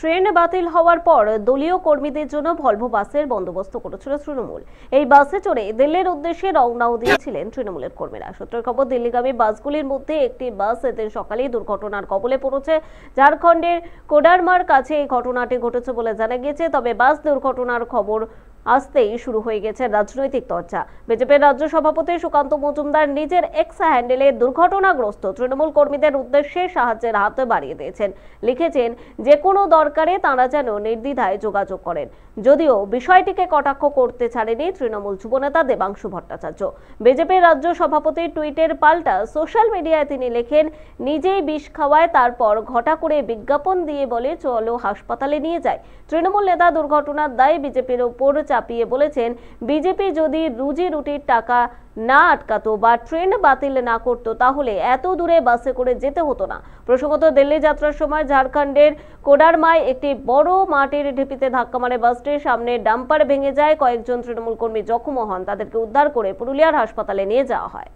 train বাতিল হওয়ার পর দলীয় কর্মীদের জন্য ভলভো বাসের বন্দোবস্ত করেছিল তৃণমূল এই বাসে চড়ে দিল্লির উদ্দেশ্যে রওনাও দিয়েছিলেন তৃণমূলের কর্মীরা সূত্রের খবর দিল্লিগামী বাসগুলির মধ্যে একটি বাস এদিন সকালেই দুর্ঘটনার কবলে পড়েছে ঝাড়খণ্ডের কোডারমার কাছে এই ঘটনাটি ঘটেছে বলে জানা গিয়েছে তবে বাস দুর্ঘটনার খবর আসতেই শুরু হয়ে গেছে রাজনৈতিক চর্চা বিজেপির রাজ্য সভাপতি সুকান্ত মজুমদার নিজের এক্স হ্যান্ডেলে দুর্ঘটনাগ্রস্ত তৃণমূল কর্মীদের উদ্দেশ্যে সাহায্যের হাত বাড়িয়ে দিয়েছেন লিখেছেন যে কোনো দরকারে তাঁরা যেন নির্দ্বিধায় যোগাযোগ করেন যদিও বিষয়টিকে কটাক্ষ করতে ছাড়েনি তৃণমূল যুবনেতা দেবাংশু ভট্টাচার্য বিজেপির রাজ্য সভাপতি টুইটের পাল্টা সোশ্যাল মিডিয়ায় তিনি লেখেন নিজেই বিষ খাওয়ায় তারপর ঘটা করে বিজ্ঞাপন দিয়ে বলে চলো হাসপাতালে নিয়ে যায় তৃণমূল নেতা দুর্ঘটনার দায় বিজেপির ওপর চাপ চাপিয়ে বলেছেন বিজেপি যদি রুজি রুটির টাকা না আটকাতো বা ট্রেন বাতিল না করতো তাহলে এত দূরে বাসে করে যেতে হতো না প্রসঙ্গত দিল্লি যাত্রার সময় ঝাড়খণ্ডের কোডারমায় একটি বড় মাটির ঢিপিতে ধাক্কা মারে বাসটির সামনে ডাম্পার ভেঙে যায় কয়েকজন তৃণমূল কর্মী জখমও হন তাদেরকে উদ্ধার করে পুরুলিয়ার হাসপাতালে নিয়ে যাওয়া হয়